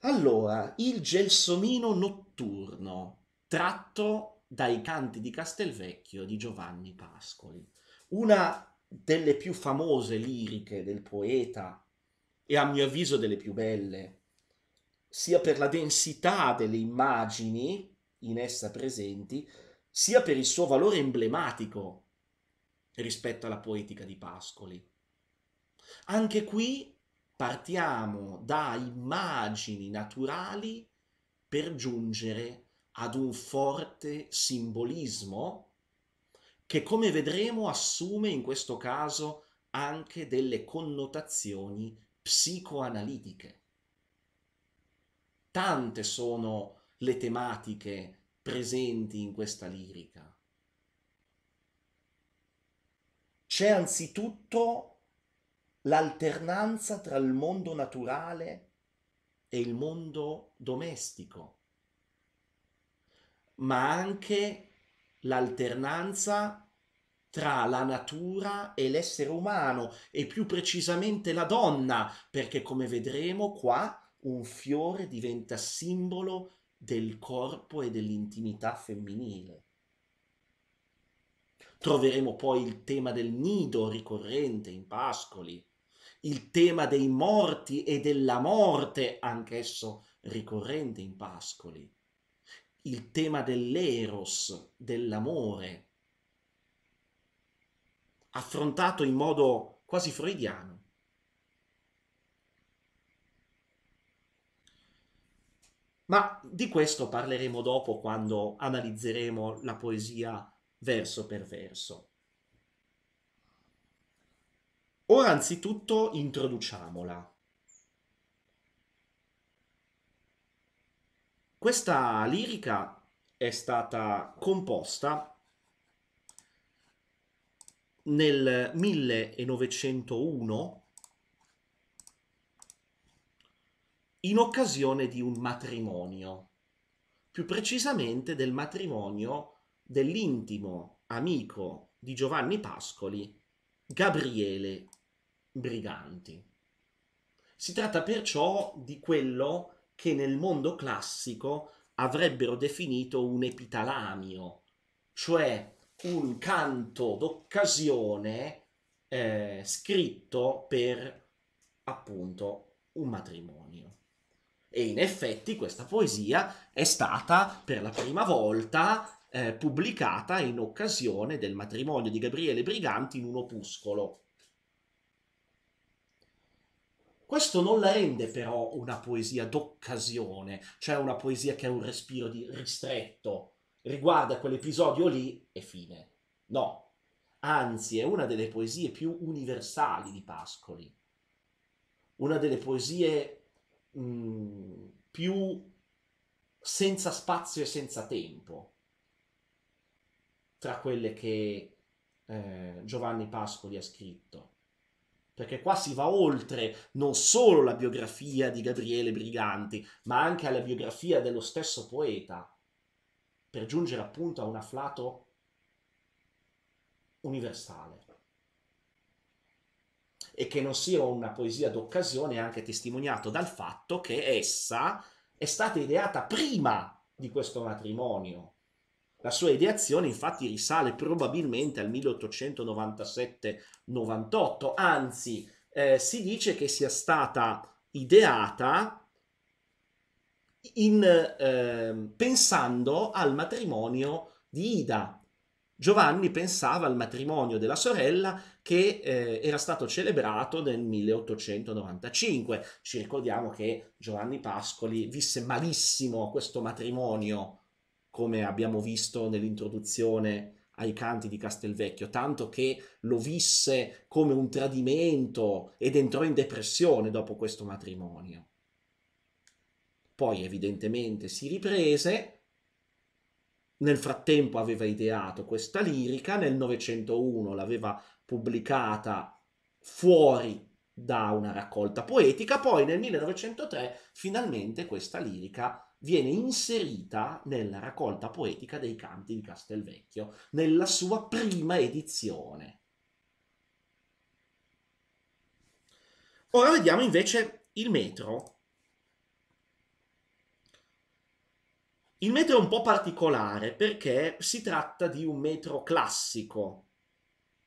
Allora, il gelsomino notturno, tratto dai canti di Castelvecchio di Giovanni Pascoli, una delle più famose liriche del poeta e a mio avviso delle più belle, sia per la densità delle immagini in essa presenti, sia per il suo valore emblematico rispetto alla poetica di Pascoli. Anche qui partiamo da immagini naturali per giungere ad un forte simbolismo che come vedremo assume in questo caso anche delle connotazioni psicoanalitiche. Tante sono le tematiche presenti in questa lirica. C'è anzitutto l'alternanza tra il mondo naturale e il mondo domestico, ma anche l'alternanza tra la natura e l'essere umano e più precisamente la donna, perché come vedremo qua un fiore diventa simbolo del corpo e dell'intimità femminile. Troveremo poi il tema del nido ricorrente in Pascoli, il tema dei morti e della morte, anch'esso ricorrente in Pascoli, il tema dell'eros, dell'amore, affrontato in modo quasi freudiano. Ma di questo parleremo dopo quando analizzeremo la poesia verso per verso. Ora anzitutto introduciamola. Questa lirica è stata composta nel 1901 in occasione di un matrimonio, più precisamente del matrimonio dell'intimo amico di Giovanni Pascoli, Gabriele briganti. Si tratta perciò di quello che nel mondo classico avrebbero definito un epitalamio, cioè un canto d'occasione eh, scritto per appunto un matrimonio. E in effetti questa poesia è stata per la prima volta eh, pubblicata in occasione del matrimonio di Gabriele Briganti in un opuscolo questo non la rende però una poesia d'occasione, cioè una poesia che ha un respiro di ristretto, riguarda quell'episodio lì e fine. No, anzi è una delle poesie più universali di Pascoli, una delle poesie mh, mm, più senza spazio e senza tempo tra quelle che eh, Giovanni Pascoli ha scritto perché qua si va oltre non solo la biografia di Gabriele Briganti, ma anche alla biografia dello stesso poeta, per giungere appunto a un afflato universale. E che non sia una poesia d'occasione è anche testimoniato dal fatto che essa è stata ideata prima di questo matrimonio, la sua ideazione infatti risale probabilmente al 1897-98, anzi eh, si dice che sia stata ideata in, eh, pensando al matrimonio di Ida. Giovanni pensava al matrimonio della sorella che eh, era stato celebrato nel 1895. Ci ricordiamo che Giovanni Pascoli visse malissimo questo matrimonio come abbiamo visto nell'introduzione ai canti di Castelvecchio, tanto che lo visse come un tradimento ed entrò in depressione dopo questo matrimonio. Poi evidentemente si riprese, nel frattempo aveva ideato questa lirica, nel 901 l'aveva pubblicata fuori da una raccolta poetica, poi nel 1903 finalmente questa lirica viene inserita nella raccolta poetica dei canti di Castelvecchio, nella sua prima edizione. Ora vediamo invece il metro. Il metro è un po' particolare perché si tratta di un metro classico,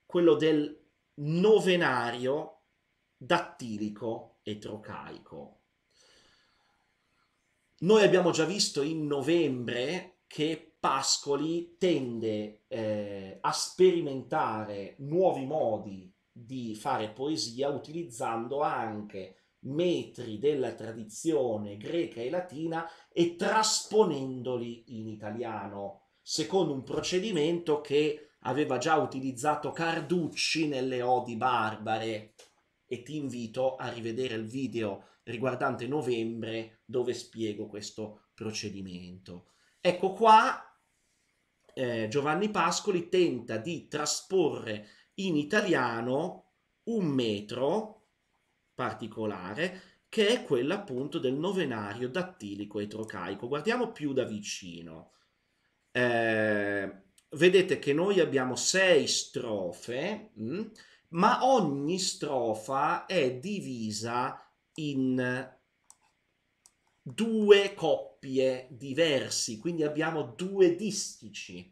quello del novenario dattilico e trocaico. Noi abbiamo già visto in novembre che Pascoli tende eh, a sperimentare nuovi modi di fare poesia utilizzando anche metri della tradizione greca e latina e trasponendoli in italiano, secondo un procedimento che aveva già utilizzato Carducci nelle Odi Barbare. E ti invito a rivedere il video riguardante novembre dove spiego questo procedimento. Ecco qua eh, Giovanni Pascoli tenta di trasporre in italiano un metro particolare che è quello appunto del novenario dattilico e trocaico. Guardiamo più da vicino. Eh, vedete che noi abbiamo sei strofe, mh, mm? ma ogni strofa è divisa in due coppie diversi, quindi abbiamo due distici,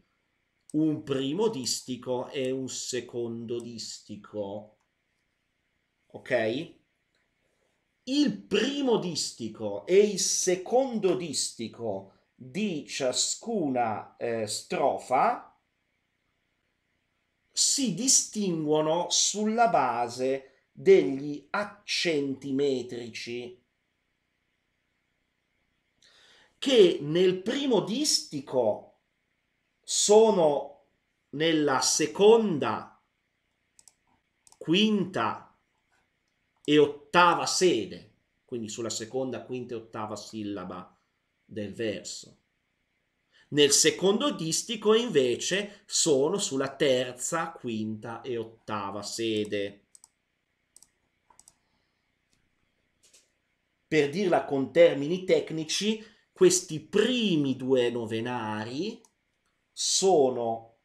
un primo distico e un secondo distico, ok? Il primo distico e il secondo distico di ciascuna eh, strofa si distinguono sulla base degli accenti metrici che nel primo distico sono nella seconda, quinta e ottava sede, quindi sulla seconda, quinta e ottava sillaba del verso. Nel secondo distico invece sono sulla terza, quinta e ottava sede. per dirla con termini tecnici, questi primi due novenari sono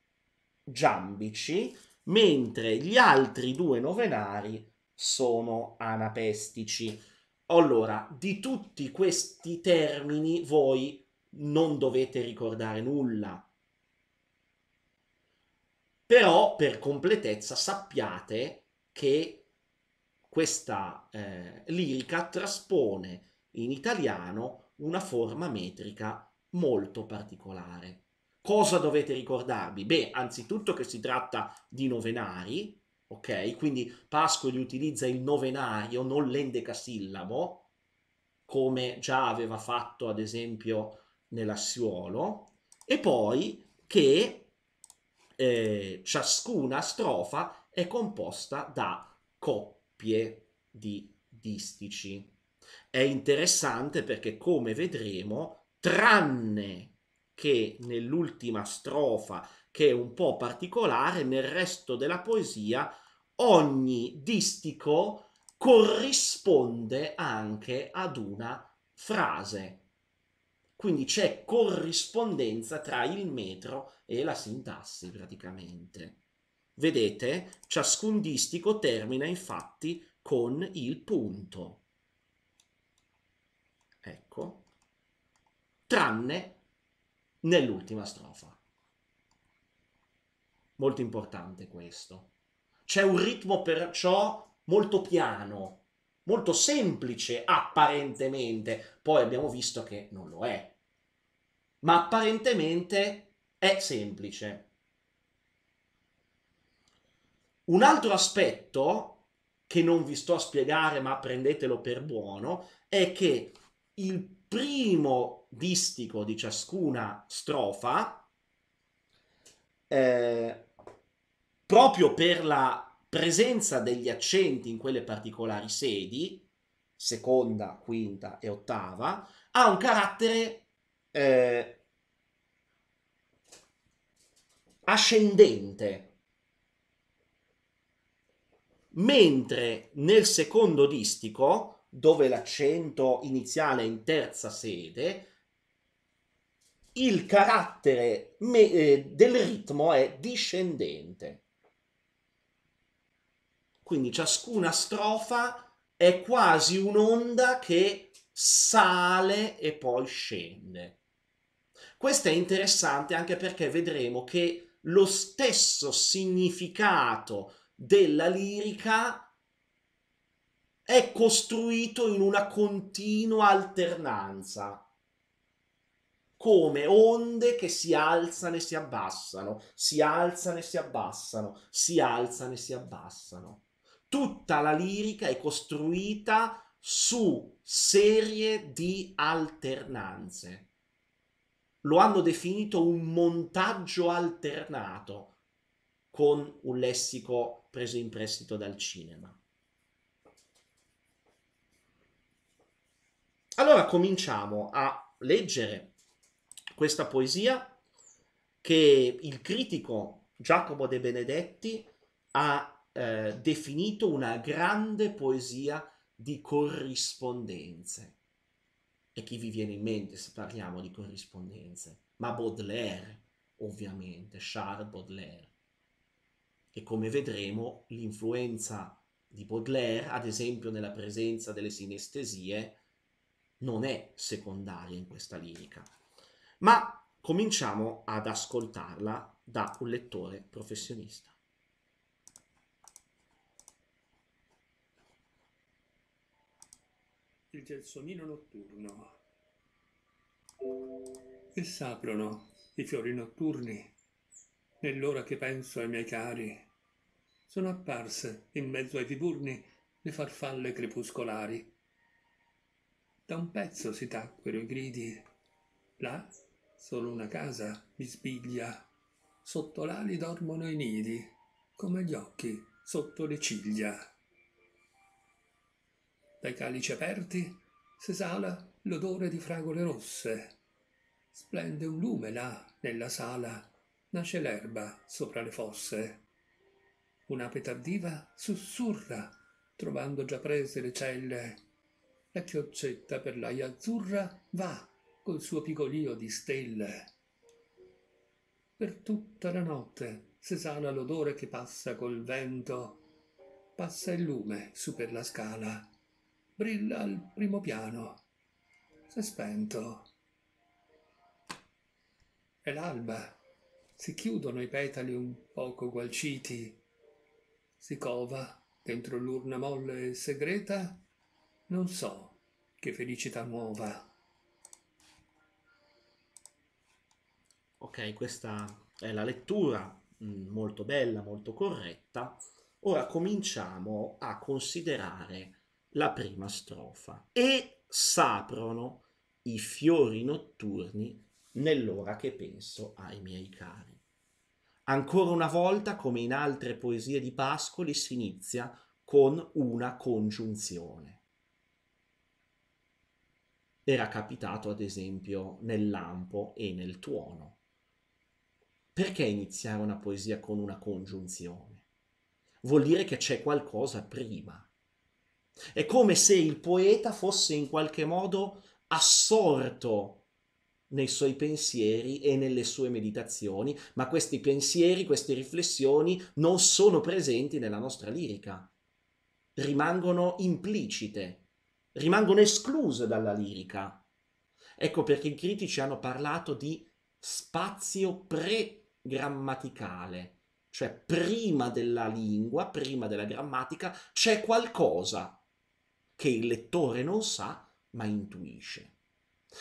giambici, mentre gli altri due novenari sono anapestici. Allora, di tutti questi termini voi non dovete ricordare nulla. Però per completezza sappiate che questa eh, lirica traspone in italiano una forma metrica molto particolare. Cosa dovete ricordarvi? Beh, anzitutto che si tratta di novenari, ok? Quindi Pascoli utilizza il novenario, non l'endecasillabo, come già aveva fatto ad esempio nell'assiuolo, e poi che eh, ciascuna strofa è composta da coppie coppie di distici. È interessante perché, come vedremo, tranne che nell'ultima strofa, che è un po' particolare, nel resto della poesia ogni distico corrisponde anche ad una frase. Quindi c'è corrispondenza tra il metro e la sintassi praticamente. Vedete, ciascun distico termina infatti con il punto. Ecco, tranne nell'ultima strofa. Molto importante questo. C'è un ritmo perciò molto piano, molto semplice apparentemente, poi abbiamo visto che non lo è, ma apparentemente è semplice. Un altro aspetto che non vi sto a spiegare, ma prendetelo per buono, è che il primo distico di ciascuna strofa, eh, proprio per la presenza degli accenti in quelle particolari sedi, seconda, quinta e ottava, ha un carattere eh, ascendente mentre nel secondo distico, dove l'accento iniziale è in terza sede, il carattere eh, del ritmo è discendente. Quindi ciascuna strofa è quasi un'onda che sale e poi scende. Questo è interessante anche perché vedremo che lo stesso significato della lirica è costruito in una continua alternanza, come onde che si alzano e si abbassano, si alzano e si abbassano, si alzano e si abbassano. Tutta la lirica è costruita su serie di alternanze. Lo hanno definito un montaggio alternato con un lessico alternato preso in prestito dal cinema. Allora cominciamo a leggere questa poesia che il critico Giacomo De Benedetti ha eh, definito una grande poesia di corrispondenze. E chi vi viene in mente se parliamo di corrispondenze? Ma Baudelaire, ovviamente, Charles Baudelaire e come vedremo l'influenza di Baudelaire, ad esempio nella presenza delle sinestesie, non è secondaria in questa lirica. Ma cominciamo ad ascoltarla da un lettore professionista. Il gelsomino notturno. E s'aprono i fiori notturni nell'ora che penso ai miei cari, sono apparse in mezzo ai diburni le farfalle crepuscolari. Da un pezzo si tacquero i gridi, là solo una casa mi sbiglia, sotto l'ali dormono i nidi, come gli occhi sotto le ciglia. Dai calici aperti s'esala l'odore di fragole rosse, splende un lume là nella sala, Nasce l'erba sopra le fosse. Una petardiva sussurra, trovando già prese le celle. La chioccetta per l'aia azzurra va col suo pigolio di stelle. Per tutta la notte s'esala l'odore che passa col vento. Passa il lume su per la scala. Brilla al primo piano. S'è spento. È l'alba si chiudono i petali un poco gualciti, si cova dentro l'urna molle e segreta, non so che felicità nuova. Ok, questa è la lettura, mm, molto bella, molto corretta. Ora cominciamo a considerare la prima strofa. E s'aprono i fiori notturni nell'ora che penso ai miei cari. Ancora una volta, come in altre poesie di Pascoli, si inizia con una congiunzione. Era capitato ad esempio nel lampo e nel tuono. Perché iniziare una poesia con una congiunzione? Vuol dire che c'è qualcosa prima. È come se il poeta fosse in qualche modo assorto nei suoi pensieri e nelle sue meditazioni, ma questi pensieri, queste riflessioni non sono presenti nella nostra lirica, rimangono implicite, rimangono escluse dalla lirica. Ecco perché i critici hanno parlato di spazio pre-grammaticale, cioè prima della lingua, prima della grammatica, c'è qualcosa che il lettore non sa ma intuisce.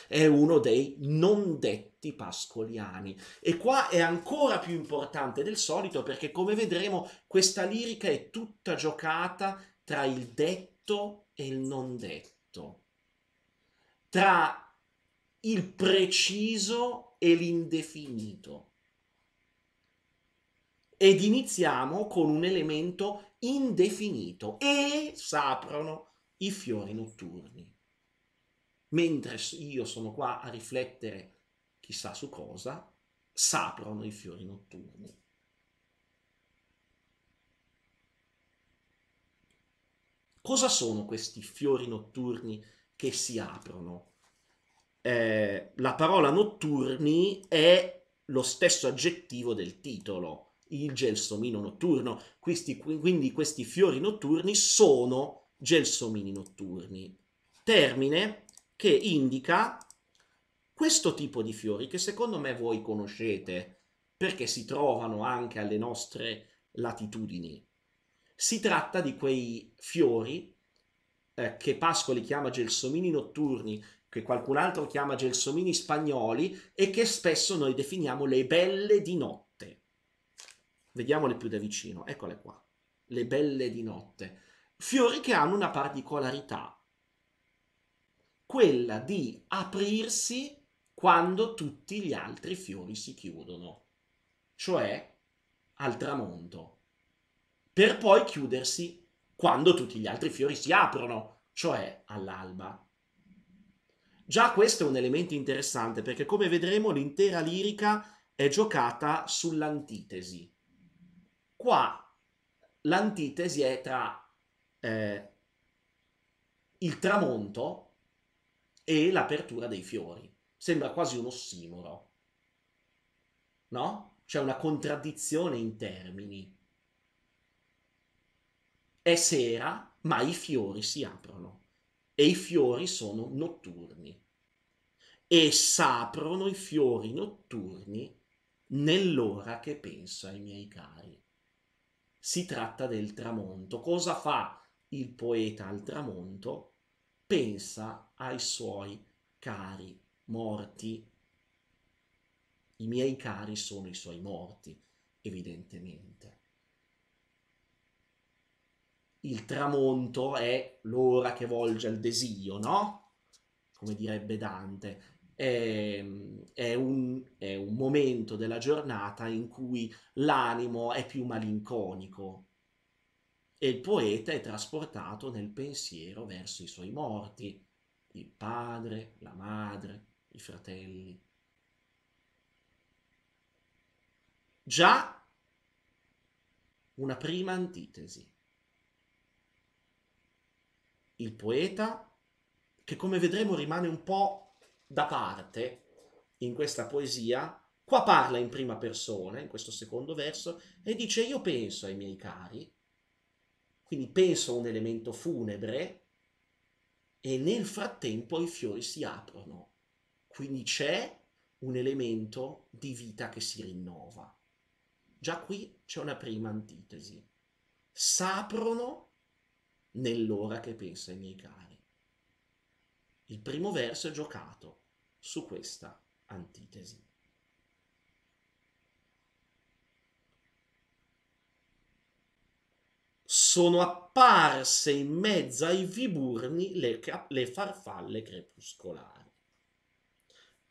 È uno dei non detti pascoliani. E qua è ancora più importante del solito perché, come vedremo, questa lirica è tutta giocata tra il detto e il non detto, tra il preciso e l'indefinito. Ed iniziamo con un elemento indefinito e s'aprono i fiori notturni mentre io sono qua a riflettere chissà su cosa, s'aprono i fiori notturni. Cosa sono questi fiori notturni che si aprono? Eh, la parola notturni è lo stesso aggettivo del titolo, il gelsomino notturno. Questi, quindi questi fiori notturni sono gelsomini notturni. Termine che indica questo tipo di fiori che secondo me voi conoscete perché si trovano anche alle nostre latitudini. Si tratta di quei fiori eh, che Pascoli chiama gelsomini notturni, che qualcun altro chiama gelsomini spagnoli e che spesso noi definiamo le belle di notte. Vediamole più da vicino, eccole qua, le belle di notte. Fiori che hanno una particolarità, quella di aprirsi quando tutti gli altri fiori si chiudono, cioè al tramonto, per poi chiudersi quando tutti gli altri fiori si aprono, cioè all'alba. Già questo è un elemento interessante perché come vedremo l'intera lirica è giocata sull'antitesi. Qua l'antitesi è tra eh, il tramonto e l'apertura dei fiori. Sembra quasi un ossimoro. No? C'è una contraddizione in termini. È sera, ma i fiori si aprono e i fiori sono notturni. E s'aprono i fiori notturni nell'ora che penso ai miei cari. Si tratta del tramonto. Cosa fa il poeta al tramonto? Pensa ai suoi cari morti. I miei cari sono i suoi morti, evidentemente. Il tramonto è l'ora che volge al desio, no? Come direbbe Dante. È, è, un, è un momento della giornata in cui l'animo è più malinconico, e il poeta è trasportato nel pensiero verso i suoi morti il padre, la madre, i fratelli. Già una prima antitesi. Il poeta, che come vedremo rimane un po' da parte in questa poesia, qua parla in prima persona, in questo secondo verso, e dice io penso ai miei cari, quindi penso a un elemento funebre, e nel frattempo i fiori si aprono. Quindi c'è un elemento di vita che si rinnova. Già qui c'è una prima antitesi. S'aprono nell'ora che pensa ai miei cari. Il primo verso è giocato su questa antitesi. sono apparse in mezzo ai viburni le, le farfalle crepuscolari.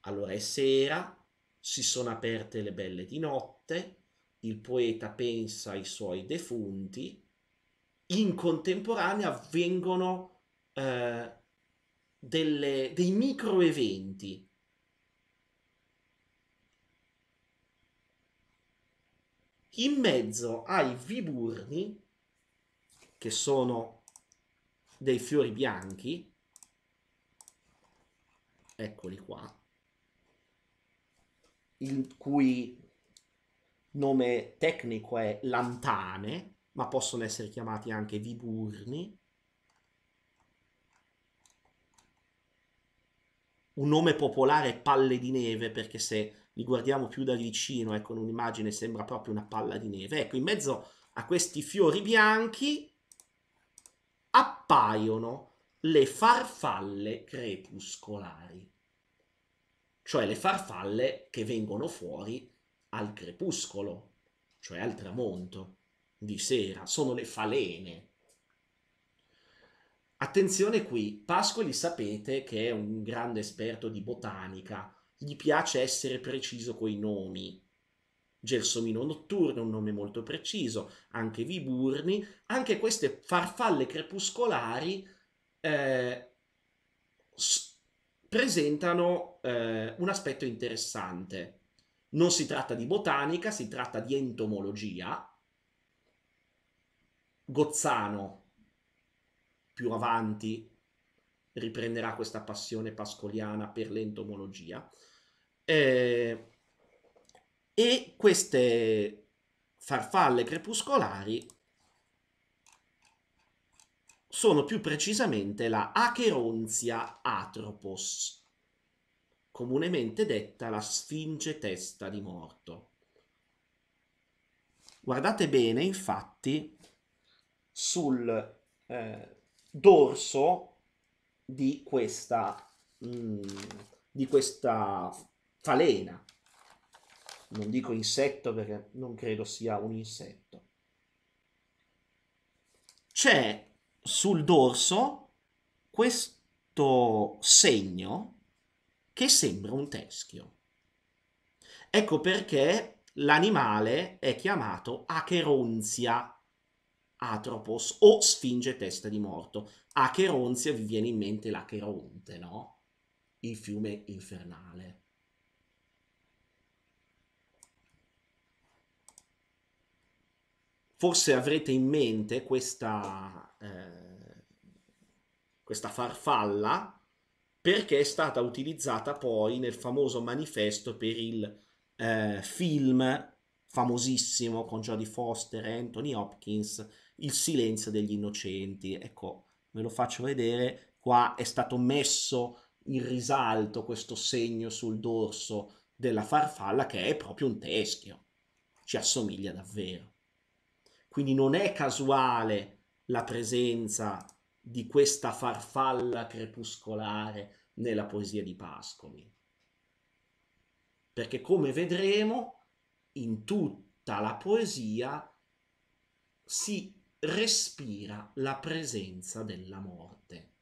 Allora è sera, si sono aperte le belle di notte, il poeta pensa ai suoi defunti, in contemporanea avvengono eh, delle, dei microeventi. In mezzo ai viburni che sono dei fiori bianchi, eccoli qua, il cui nome tecnico è lantane, ma possono essere chiamati anche viburni. Un nome popolare è palle di neve, perché se li guardiamo più da vicino, ecco, un'immagine sembra proprio una palla di neve. Ecco, in mezzo a questi fiori bianchi appaiono le farfalle crepuscolari, cioè le farfalle che vengono fuori al crepuscolo, cioè al tramonto di sera, sono le falene. Attenzione qui, Pascoli sapete che è un grande esperto di botanica, gli piace essere preciso coi nomi, Gelsomino notturno, un nome molto preciso, anche viburni, anche queste farfalle crepuscolari eh, s- presentano eh, un aspetto interessante. Non si tratta di botanica, si tratta di entomologia. Gozzano, più avanti, riprenderà questa passione pascoliana per l'entomologia. Eh, e queste farfalle crepuscolari sono più precisamente la Acheronzia atropos, comunemente detta la sfinge testa di morto. Guardate bene, infatti, sul eh, dorso di questa, mh, mm, di questa falena non dico insetto perché non credo sia un insetto. C'è sul dorso questo segno che sembra un teschio. Ecco perché l'animale è chiamato Acheronzia atropos o sfinge testa di morto. Acheronzia vi viene in mente l'Acheronte, no? Il fiume infernale. Forse avrete in mente questa, eh, questa farfalla perché è stata utilizzata poi nel famoso manifesto per il eh, film famosissimo con Jodie Foster e Anthony Hopkins, Il silenzio degli innocenti. Ecco, ve lo faccio vedere, qua è stato messo in risalto questo segno sul dorso della farfalla che è proprio un teschio, ci assomiglia davvero. Quindi non è casuale la presenza di questa farfalla crepuscolare nella poesia di Pascoli. Perché come vedremo, in tutta la poesia si respira la presenza della morte,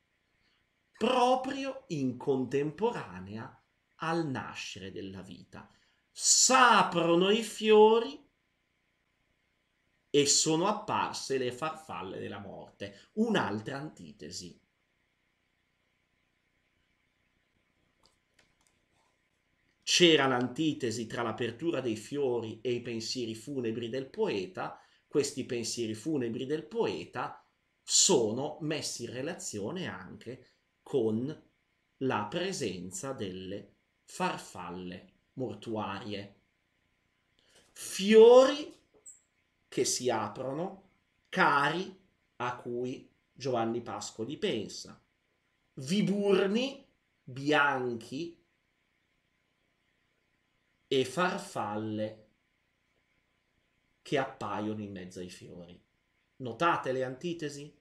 proprio in contemporanea al nascere della vita. S'aprono i fiori e sono apparse le farfalle della morte, un'altra antitesi. C'era l'antitesi tra l'apertura dei fiori e i pensieri funebri del poeta, questi pensieri funebri del poeta sono messi in relazione anche con la presenza delle farfalle mortuarie. Fiori che si aprono, cari a cui Giovanni Pascoli pensa, viburni bianchi e farfalle che appaiono in mezzo ai fiori. Notate le antitesi?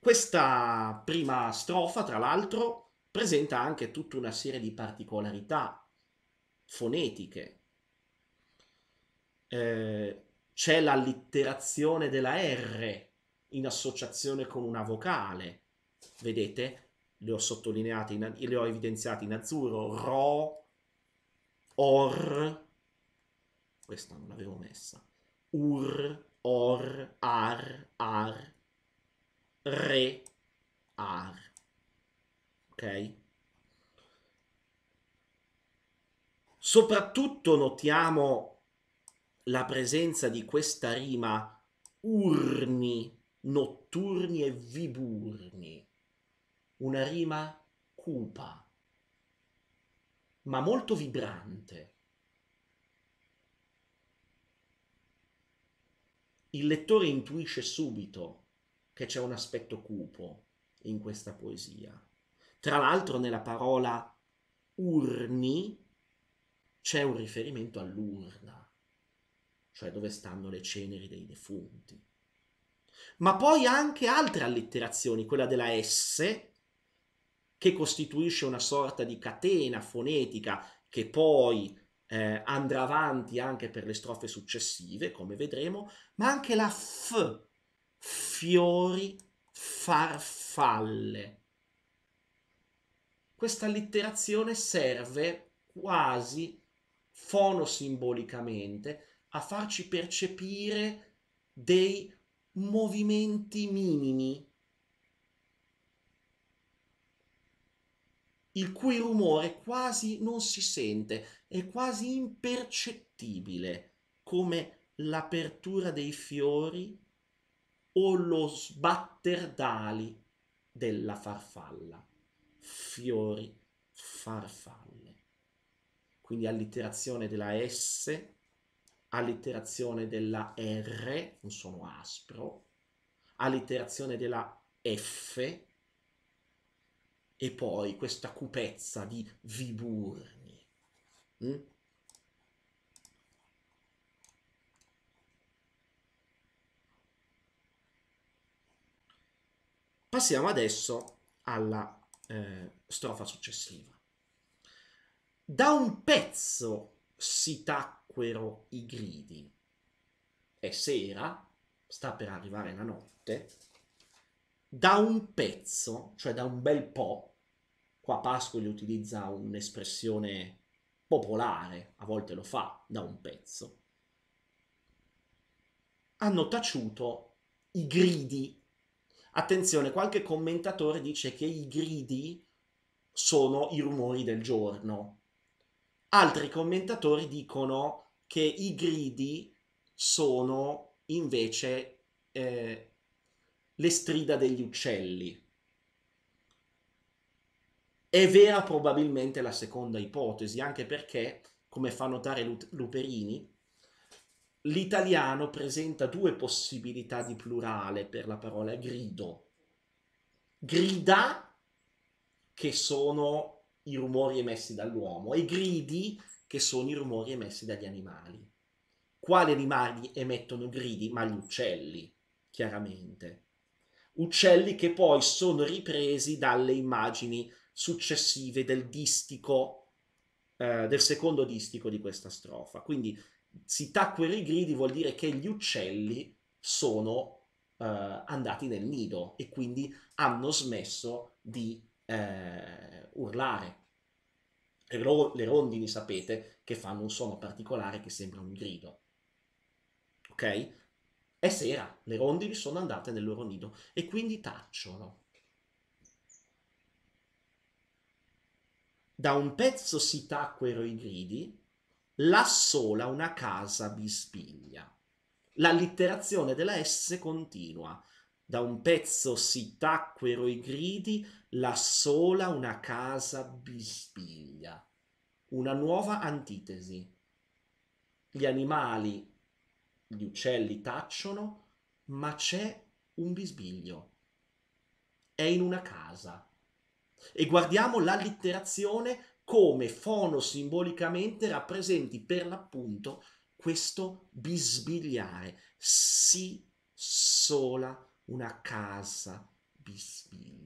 Questa prima strofa, tra l'altro, presenta anche tutta una serie di particolarità fonetiche eh, c'è l'allitterazione della R in associazione con una vocale. Vedete? Le ho sottolineate, in, le ho evidenziate in azzurro. Ro, or, questa non l'avevo messa. Ur, or, ar, ar, re, ar. Ok? Soprattutto notiamo la presenza di questa rima urni, notturni e viburni, una rima cupa, ma molto vibrante. Il lettore intuisce subito che c'è un aspetto cupo in questa poesia. Tra l'altro nella parola urni c'è un riferimento all'urna cioè dove stanno le ceneri dei defunti. Ma poi anche altre allitterazioni, quella della S, che costituisce una sorta di catena fonetica che poi eh, andrà avanti anche per le strofe successive, come vedremo, ma anche la F, fiori, farfalle. Questa allitterazione serve quasi fonosimbolicamente a farci percepire dei movimenti minimi, il cui rumore quasi non si sente, è quasi impercettibile, come l'apertura dei fiori o lo sbatter d'ali della farfalla. Fiori, farfalle. Quindi all'iterazione della S allitterazione della R, un suono aspro, allitterazione della F e poi questa cupezza di viburni. Mm? Passiamo adesso alla eh, strofa successiva. Da un pezzo si tacquero i gridi. È sera, sta per arrivare la notte, da un pezzo, cioè da un bel po', qua Pascoli utilizza un'espressione popolare, a volte lo fa, da un pezzo, hanno taciuto i gridi. Attenzione, qualche commentatore dice che i gridi sono i rumori del giorno, Altri commentatori dicono che i gridi sono invece eh, le strida degli uccelli. È vera probabilmente la seconda ipotesi, anche perché, come fa notare Luperini, l'italiano presenta due possibilità di plurale per la parola grido. Grida, che sono i rumori emessi dall'uomo e gridi che sono i rumori emessi dagli animali. Quali animali emettono gridi? Ma gli uccelli, chiaramente. Uccelli che poi sono ripresi dalle immagini successive del distico, eh, del secondo distico di questa strofa. Quindi si tacquero i gridi vuol dire che gli uccelli sono eh, andati nel nido e quindi hanno smesso di eh, urlare. Le, ro- le rondini sapete che fanno un suono particolare che sembra un grido. Ok? È sera, le rondini sono andate nel loro nido e quindi tacciono. Da un pezzo si tacquero i gridi, là sola una casa bisbiglia. La L'allitterazione della S continua. Da un pezzo si tacquero i gridi, la sola una casa bisbiglia, una nuova antitesi. Gli animali, gli uccelli tacciono, ma c'è un bisbiglio. È in una casa. E guardiamo l'allitterazione come fonosimbolicamente rappresenti per l'appunto questo bisbigliare. Si sola una casa bisbiglia.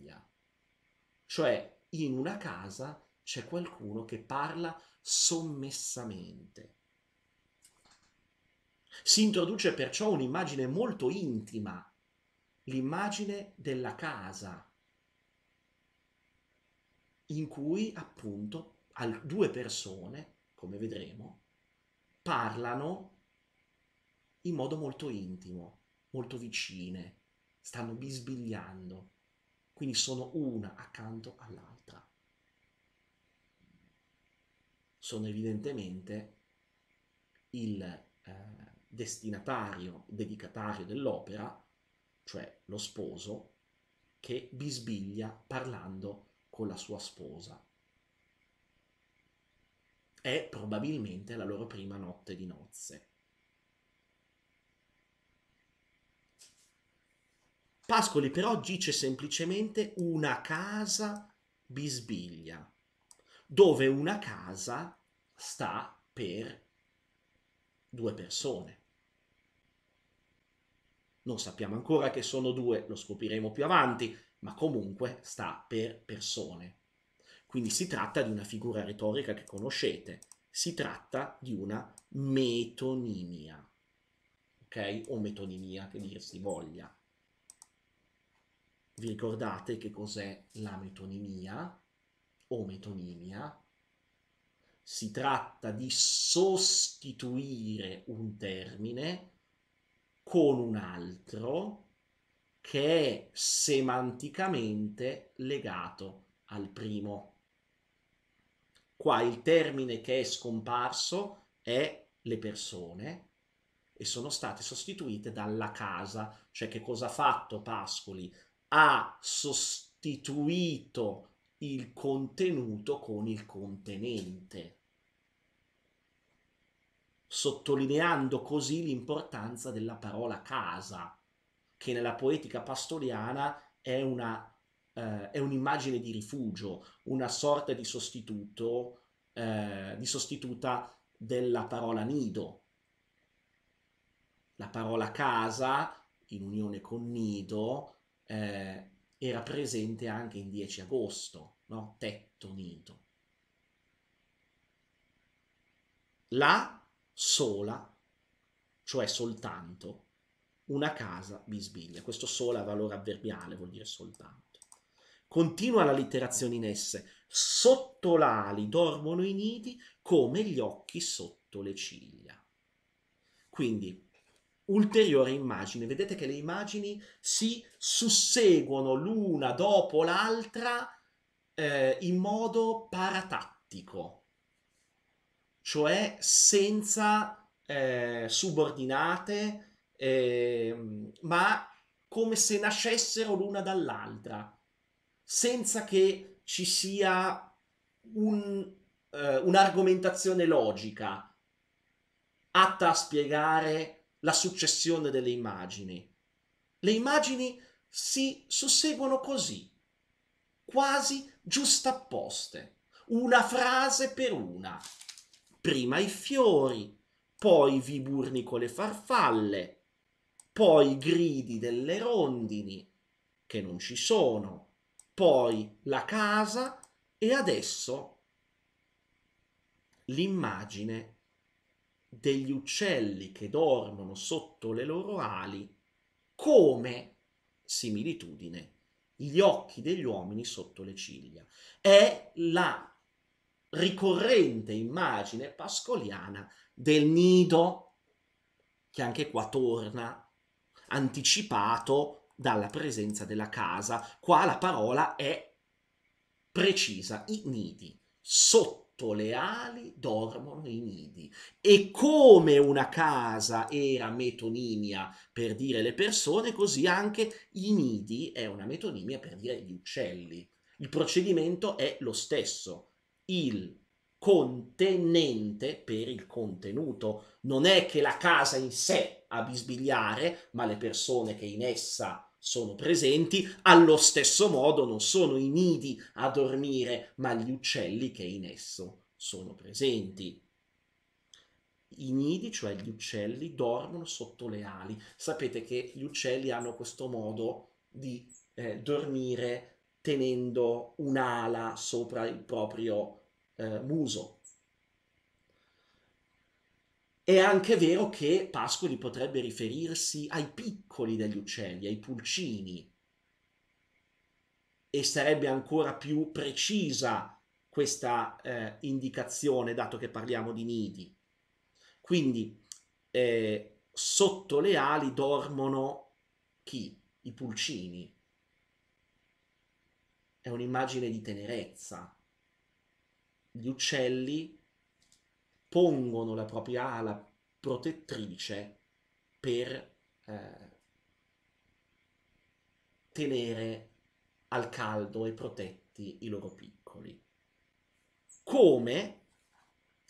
Cioè, in una casa c'è qualcuno che parla sommessamente. Si introduce perciò un'immagine molto intima, l'immagine della casa, in cui appunto due persone, come vedremo, parlano in modo molto intimo, molto vicine, stanno bisbigliando quindi sono una accanto all'altra. Sono evidentemente il eh, destinatario, dedicatario dell'opera, cioè lo sposo, che bisbiglia parlando con la sua sposa. È probabilmente la loro prima notte di nozze. Pascoli però dice semplicemente una casa bisbiglia, dove una casa sta per due persone. Non sappiamo ancora che sono due, lo scopriremo più avanti, ma comunque sta per persone. Quindi si tratta di una figura retorica che conoscete, si tratta di una metonimia, ok? O metonimia che dir si voglia. Vi ricordate che cos'è la metonimia o metonimia? Si tratta di sostituire un termine con un altro che è semanticamente legato al primo. Qua il termine che è scomparso è le persone e sono state sostituite dalla casa, cioè che cosa ha fatto Pascoli ha sostituito il contenuto con il contenente, sottolineando così l'importanza della parola casa, che nella poetica pastoriana è, una, eh, è un'immagine di rifugio, una sorta di sostituto, eh, di sostituta della parola nido. La parola casa, in unione con nido, eh, era presente anche in 10 agosto, no? tetto unito. La sola, cioè soltanto, una casa bisbiglia. Questo sola ha valore avverbiale, vuol dire soltanto. Continua la letterazione in esse. Sotto l'ali dormono i nidi come gli occhi sotto le ciglia. Quindi ulteriore immagine. Vedete che le immagini si susseguono l'una dopo l'altra eh, in modo paratattico, cioè senza eh, subordinate, eh, ma come se nascessero l'una dall'altra, senza che ci sia un, eh, un'argomentazione logica atta a spiegare la successione delle immagini. Le immagini si susseguono così, quasi giustapposte, una frase per una. Prima i fiori, poi i viburni con le farfalle, poi i gridi delle rondini, che non ci sono, poi la casa e adesso l'immagine degli uccelli che dormono sotto le loro ali come similitudine gli occhi degli uomini sotto le ciglia. È la ricorrente immagine pascoliana del nido, che anche qua torna, anticipato dalla presenza della casa. Qua la parola è precisa, i nidi, sotto sotto le ali dormono i nidi. E come una casa era metonimia per dire le persone, così anche i nidi è una metonimia per dire gli uccelli. Il procedimento è lo stesso. Il contenente per il contenuto. Non è che la casa in sé a bisbigliare, ma le persone che in essa sono presenti, allo stesso modo non sono i nidi a dormire, ma gli uccelli che in esso sono presenti. I nidi, cioè gli uccelli, dormono sotto le ali. Sapete che gli uccelli hanno questo modo di eh, dormire tenendo un'ala sopra il proprio eh, muso, è anche vero che Pascoli potrebbe riferirsi ai piccoli degli uccelli, ai pulcini, e sarebbe ancora più precisa questa eh, indicazione, dato che parliamo di nidi. Quindi eh, sotto le ali dormono chi? I pulcini. È un'immagine di tenerezza. Gli uccelli pongono la propria ala protettrice per eh, tenere al caldo e protetti i loro piccoli, come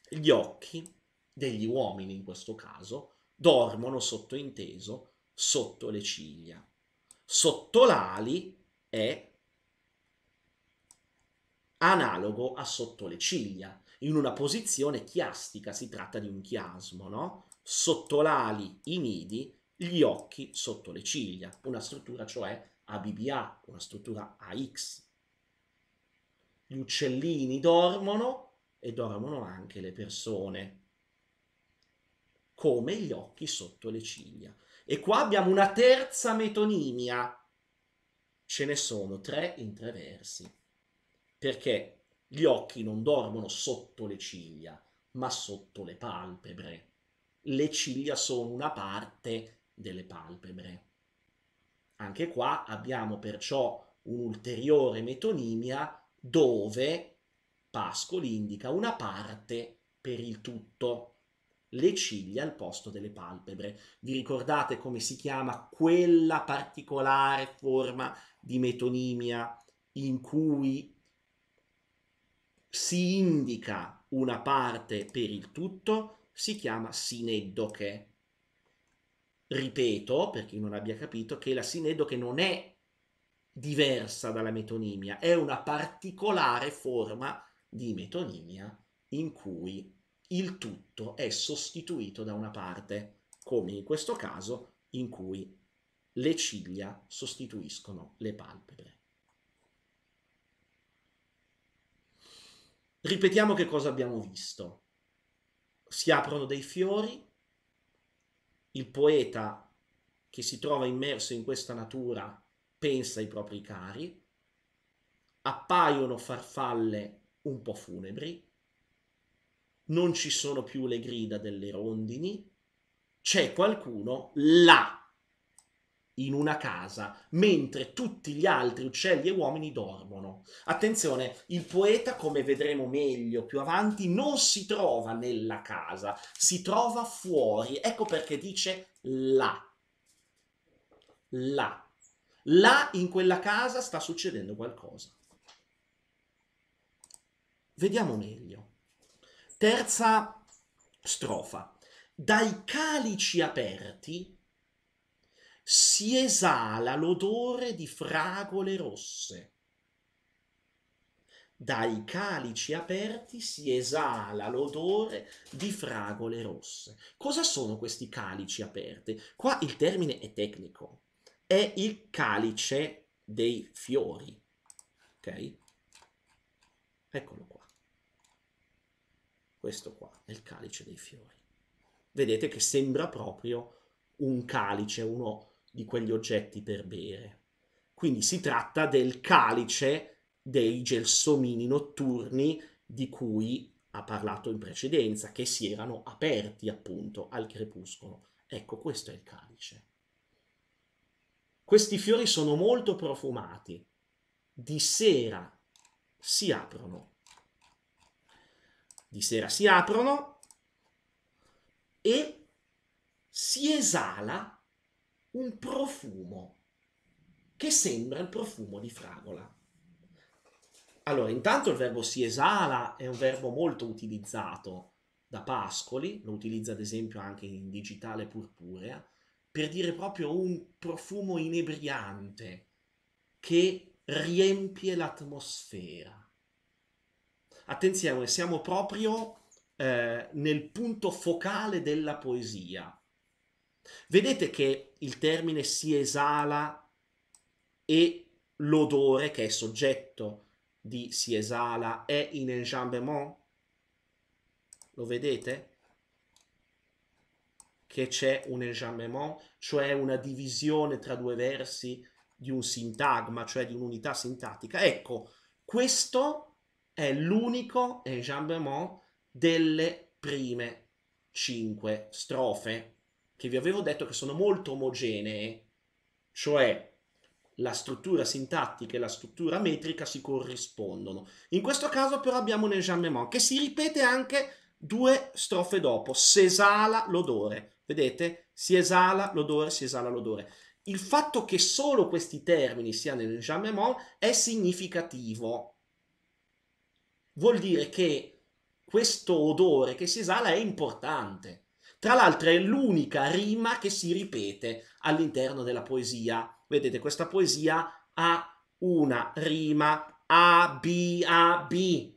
gli occhi degli uomini in questo caso dormono sottointeso sotto le ciglia. Sotto l'ali è analogo a sotto le ciglia, in una posizione chiastica, si tratta di un chiasmo, no? Sotto l'ali, i nidi, gli occhi sotto le ciglia, una struttura cioè ABBA, una struttura AX. Gli uccellini dormono e dormono anche le persone, come gli occhi sotto le ciglia. E qua abbiamo una terza metonimia. Ce ne sono tre in tre versi, perché gli occhi non dormono sotto le ciglia, ma sotto le palpebre. Le ciglia sono una parte delle palpebre. Anche qua abbiamo perciò un'ulteriore metonimia dove Pascoli indica una parte per il tutto, le ciglia al posto delle palpebre. Vi ricordate come si chiama quella particolare forma di metonimia in cui si indica una parte per il tutto, si chiama sineddoche. Ripeto, per chi non abbia capito, che la sineddoche non è diversa dalla metonimia, è una particolare forma di metonimia in cui il tutto è sostituito da una parte, come in questo caso in cui le ciglia sostituiscono le palpebre. Ripetiamo che cosa abbiamo visto. Si aprono dei fiori, il poeta che si trova immerso in questa natura pensa ai propri cari, appaiono farfalle un po' funebri, non ci sono più le grida delle rondini, c'è qualcuno là in una casa, mentre tutti gli altri uccelli e uomini dormono. Attenzione, il poeta, come vedremo meglio più avanti, non si trova nella casa, si trova fuori. Ecco perché dice là. Là. Là in quella casa sta succedendo qualcosa. Vediamo meglio. Terza strofa. Dai calici aperti si esala l'odore di fragole rosse. Dai calici aperti si esala l'odore di fragole rosse. Cosa sono questi calici aperti? Qua il termine è tecnico. È il calice dei fiori. Ok? Eccolo qua. Questo qua è il calice dei fiori. Vedete che sembra proprio un calice, uno di quegli oggetti per bere. Quindi si tratta del calice dei gelsomini notturni di cui ha parlato in precedenza, che si erano aperti appunto al crepuscolo. Ecco, questo è il calice. Questi fiori sono molto profumati. Di sera si aprono. Di sera si aprono e si esala un profumo che sembra il profumo di fragola. Allora, intanto il verbo si esala è un verbo molto utilizzato da Pascoli, lo utilizza ad esempio anche in digitale purpurea, per dire proprio un profumo inebriante che riempie l'atmosfera. Attenzione, siamo proprio eh, nel punto focale della poesia. Vedete che il termine si esala e l'odore, che è soggetto di si esala, è in enjambement? Lo vedete? Che c'è un enjambement, cioè una divisione tra due versi di un sintagma, cioè di un'unità sintattica. Ecco, questo è l'unico enjambement delle prime cinque strofe che vi avevo detto che sono molto omogenee, cioè la struttura sintattica e la struttura metrica si corrispondono. In questo caso però abbiamo un enjambement che si ripete anche due strofe dopo, si esala l'odore, vedete? Si esala l'odore, si esala l'odore. Il fatto che solo questi termini siano in enjambement è significativo. Vuol dire che questo odore che si esala è importante. Tra l'altro è l'unica rima che si ripete all'interno della poesia. Vedete, questa poesia ha una rima A, B, A, B.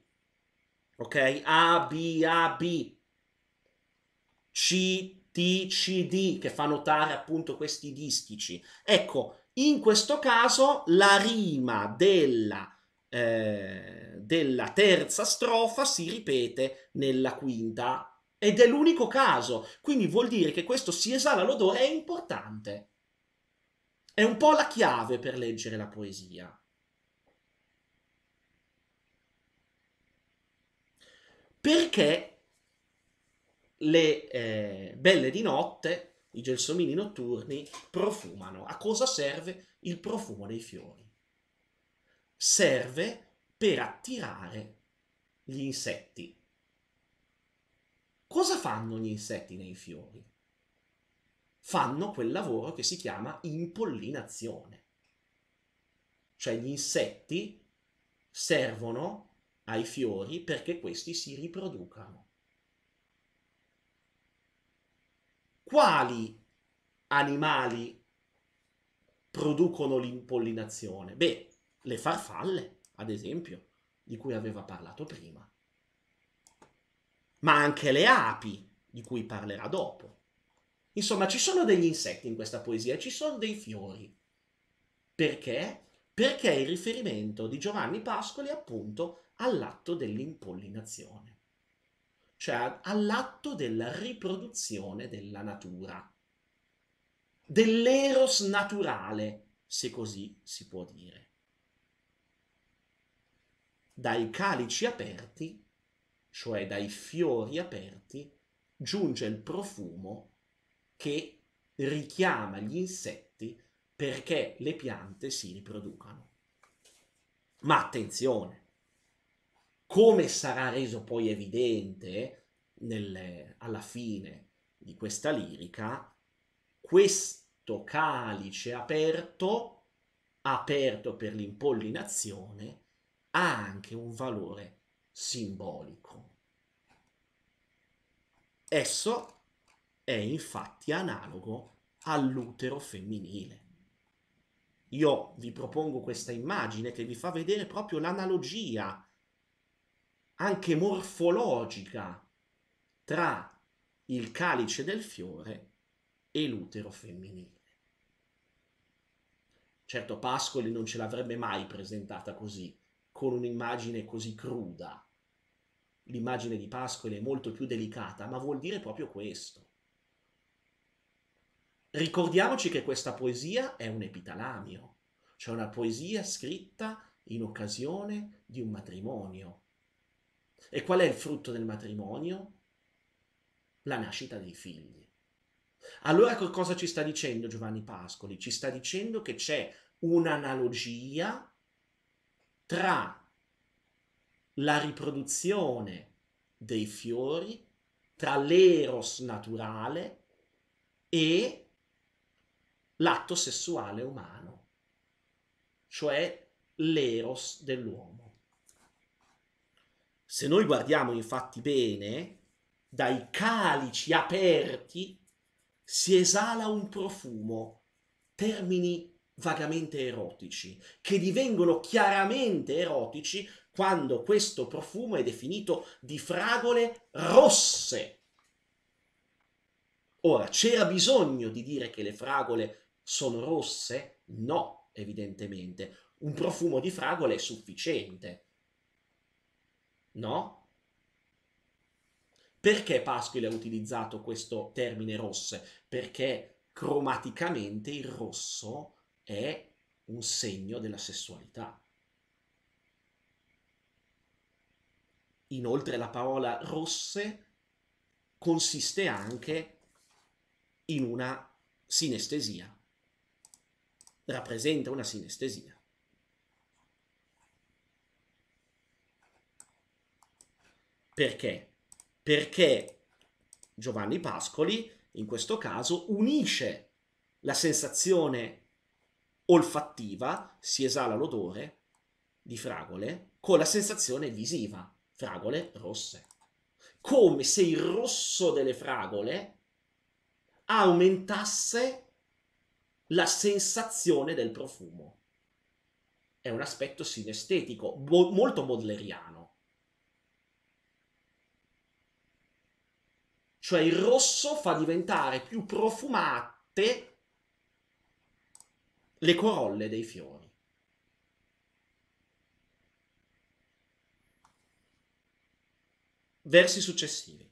Ok? A, B, A, B. C, T, C, D, che fa notare appunto questi distici. Ecco, in questo caso la rima della, eh, della terza strofa si ripete nella quinta ed è l'unico caso, quindi vuol dire che questo si esala l'odore è importante. È un po' la chiave per leggere la poesia. Perché le eh, belle di notte, i gelsomini notturni, profumano? A cosa serve il profumo dei fiori? Serve per attirare gli insetti Cosa fanno gli insetti nei fiori? Fanno quel lavoro che si chiama impollinazione. Cioè gli insetti servono ai fiori perché questi si riproducano. Quali animali producono l'impollinazione? Beh, le farfalle, ad esempio, di cui aveva parlato prima ma anche le api, di cui parlerà dopo. Insomma, ci sono degli insetti in questa poesia, ci sono dei fiori. Perché? Perché il riferimento di Giovanni Pascoli è appunto all'atto dell'impollinazione, cioè all'atto della riproduzione della natura, dell'eros naturale, se così si può dire. Dai calici aperti cioè dai fiori aperti, giunge il profumo che richiama gli insetti perché le piante si riproducano. Ma attenzione, come sarà reso poi evidente nel, alla fine di questa lirica, questo calice aperto, aperto per l'impollinazione, ha anche un valore simbolico. Esso è infatti analogo all'utero femminile. Io vi propongo questa immagine che vi fa vedere proprio l'analogia, anche morfologica, tra il calice del fiore e l'utero femminile. Certo Pascoli non ce l'avrebbe mai presentata così, con un'immagine così cruda. L'immagine di Pascoli è molto più delicata, ma vuol dire proprio questo. Ricordiamoci che questa poesia è un epitalamio, cioè una poesia scritta in occasione di un matrimonio. E qual è il frutto del matrimonio? La nascita dei figli. Allora cosa ci sta dicendo Giovanni Pascoli? Ci sta dicendo che c'è un'analogia tra la riproduzione dei fiori, tra l'eros naturale e l'atto sessuale umano, cioè l'eros dell'uomo. Se noi guardiamo infatti bene, dai calici aperti si esala un profumo, termini vagamente erotici, che divengono chiaramente erotici quando questo profumo è definito di fragole rosse. Ora, c'era bisogno di dire che le fragole sono rosse? No, evidentemente. Un profumo di fragole è sufficiente. No? Perché Pasquale ha utilizzato questo termine rosse? Perché cromaticamente il rosso è un segno della sessualità. Inoltre la parola rosse consiste anche in una sinestesia, rappresenta una sinestesia. Perché? Perché Giovanni Pascoli in questo caso unisce la sensazione olfattiva, si esala l'odore di fragole con la sensazione visiva, fragole rosse. Come se il rosso delle fragole aumentasse la sensazione del profumo. È un aspetto sinestetico, bo- molto modleriano. Cioè il rosso fa diventare più profumate le corolle dei fiori. Versi successivi.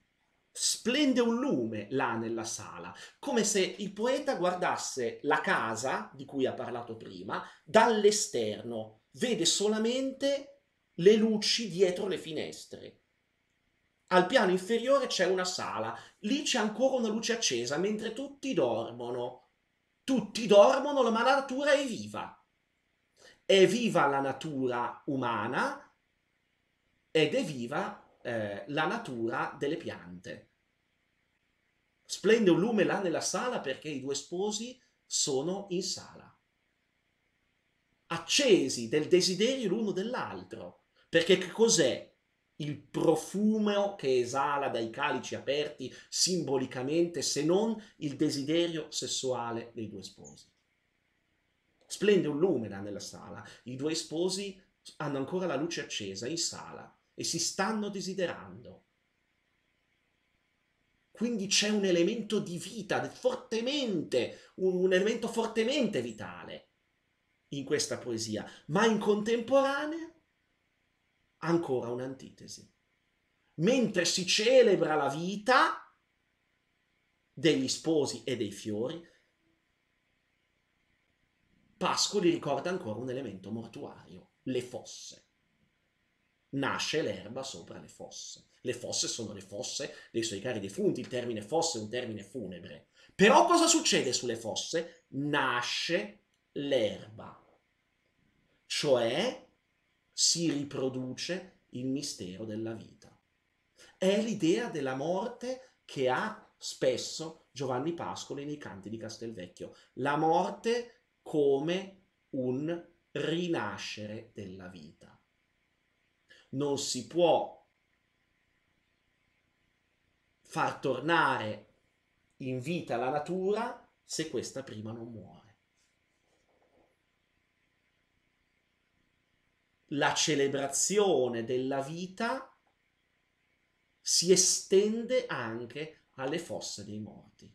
Splende un lume là nella sala, come se il poeta guardasse la casa di cui ha parlato prima dall'esterno, vede solamente le luci dietro le finestre. Al piano inferiore c'è una sala, lì c'è ancora una luce accesa mentre tutti dormono. Tutti dormono, ma la natura è viva. È viva la natura umana ed è viva eh, la natura delle piante. Splende un lume là nella sala perché i due sposi sono in sala. Accesi del desiderio l'uno dell'altro. Perché che cos'è il profumo che esala dai calici aperti simbolicamente, se non il desiderio sessuale dei due sposi. Splende un lume là nella sala, i due sposi hanno ancora la luce accesa in sala e si stanno desiderando. Quindi c'è un elemento di vita, fortemente, un elemento fortemente vitale in questa poesia, ma in contemporanea ancora un'antitesi. Mentre si celebra la vita degli sposi e dei fiori, Pascoli ricorda ancora un elemento mortuario, le fosse. Nasce l'erba sopra le fosse. Le fosse sono le fosse dei suoi cari defunti, il termine fosse è un termine funebre. Però cosa succede sulle fosse? Nasce l'erba, cioè si riproduce il mistero della vita. È l'idea della morte che ha spesso Giovanni Pascoli nei canti di Castelvecchio. La morte come un rinascere della vita. Non si può far tornare in vita la natura se questa prima non muore. la celebrazione della vita si estende anche alle fosse dei morti.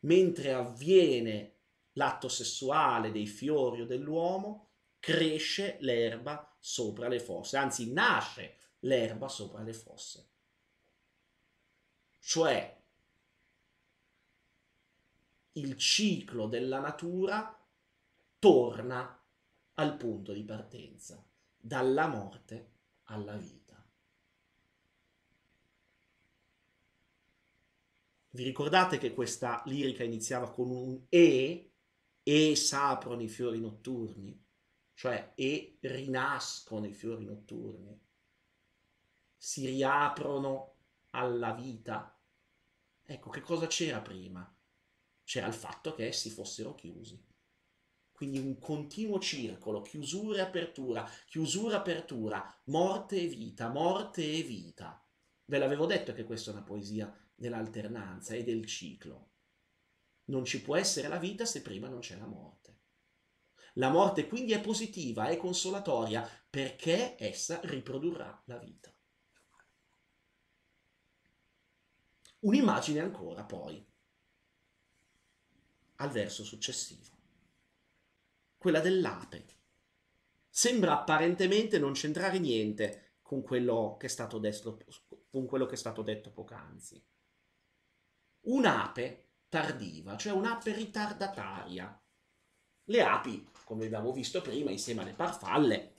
Mentre avviene l'atto sessuale dei fiori o dell'uomo, cresce l'erba sopra le fosse, anzi nasce l'erba sopra le fosse. Cioè, il ciclo della natura torna al punto di partenza dalla morte alla vita. Vi ricordate che questa lirica iniziava con un E? E s'aprono i fiori notturni, cioè E rinascono i fiori notturni, si riaprono alla vita. Ecco, che cosa c'era prima? C'era il fatto che essi fossero chiusi quindi un continuo circolo, chiusura e apertura, chiusura e apertura, morte e vita, morte e vita. Ve l'avevo detto che questa è una poesia dell'alternanza e del ciclo. Non ci può essere la vita se prima non c'è la morte. La morte quindi è positiva, è consolatoria, perché essa riprodurrà la vita. Un'immagine ancora poi al verso successivo quella dell'ape. Sembra apparentemente non c'entrare niente con quello che è stato, destro, che è stato detto poc'anzi. Un'ape tardiva, cioè un'ape ritardataria. Le api, come abbiamo visto prima, insieme alle farfalle,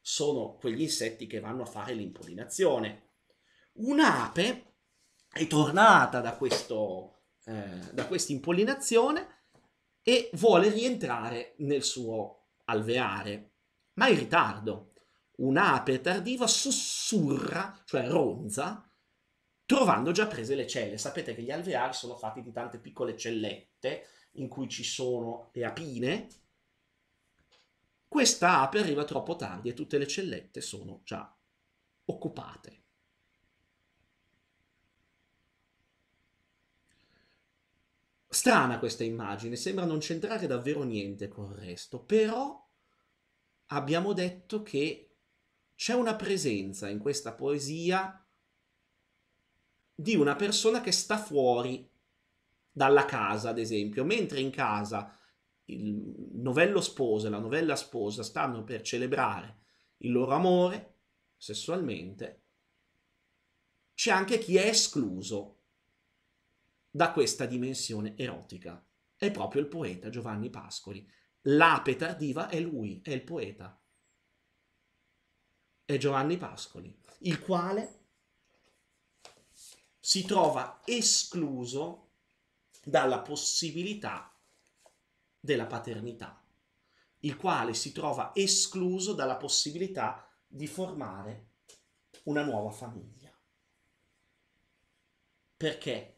sono quegli insetti che vanno a fare l'impollinazione. Un'ape è tornata da, questo, eh, da questa impollinazione e vuole rientrare nel suo alveare, ma in ritardo. Un'ape tardiva sussurra, cioè ronza, trovando già prese le celle. Sapete che gli alveari sono fatti di tante piccole cellette in cui ci sono le apine. Questa ape arriva troppo tardi e tutte le cellette sono già occupate. Strana questa immagine, sembra non c'entrare davvero niente con il resto, però abbiamo detto che c'è una presenza in questa poesia di una persona che sta fuori dalla casa, ad esempio, mentre in casa il novello sposo e la novella sposa stanno per celebrare il loro amore sessualmente, c'è anche chi è escluso da questa dimensione erotica. È proprio il poeta Giovanni Pascoli. L'ape tardiva è lui, è il poeta. È Giovanni Pascoli, il quale si trova escluso dalla possibilità della paternità, il quale si trova escluso dalla possibilità di formare una nuova famiglia. Perché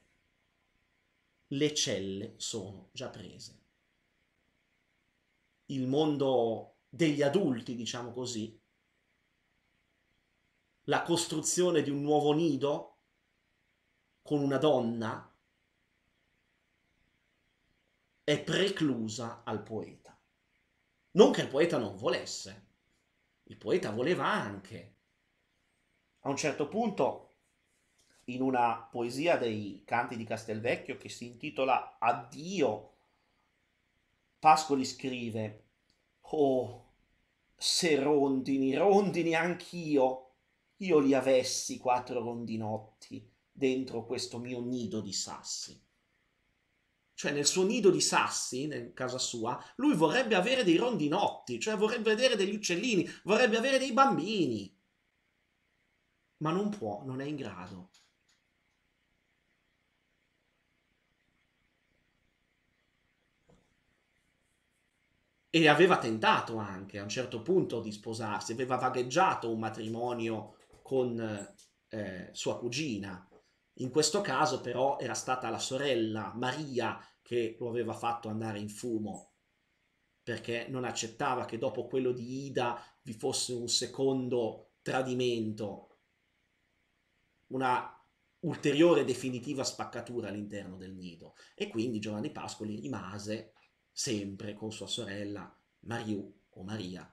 le celle sono già prese. Il mondo degli adulti, diciamo così, la costruzione di un nuovo nido con una donna è preclusa al poeta. Non che il poeta non volesse, il poeta voleva anche. A un certo punto in una poesia dei canti di Castelvecchio che si intitola Addio, Pascoli scrive, Oh, se rondini, rondini anch'io, io li avessi quattro rondinotti dentro questo mio nido di sassi. Cioè nel suo nido di sassi, in casa sua, lui vorrebbe avere dei rondinotti, cioè vorrebbe avere degli uccellini, vorrebbe avere dei bambini. Ma non può, non è in grado. e aveva tentato anche a un certo punto di sposarsi, aveva vagheggiato un matrimonio con eh, sua cugina. In questo caso però era stata la sorella Maria che lo aveva fatto andare in fumo perché non accettava che dopo quello di Ida vi fosse un secondo tradimento, una ulteriore definitiva spaccatura all'interno del nido. E quindi Giovanni Pascoli rimase sempre con sua sorella Mariù o Maria,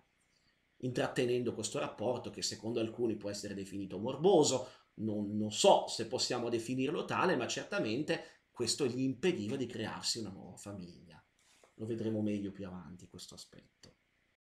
intrattenendo questo rapporto che secondo alcuni può essere definito morboso, non, non so se possiamo definirlo tale, ma certamente questo gli impediva di crearsi una nuova famiglia. Lo vedremo meglio più avanti questo aspetto.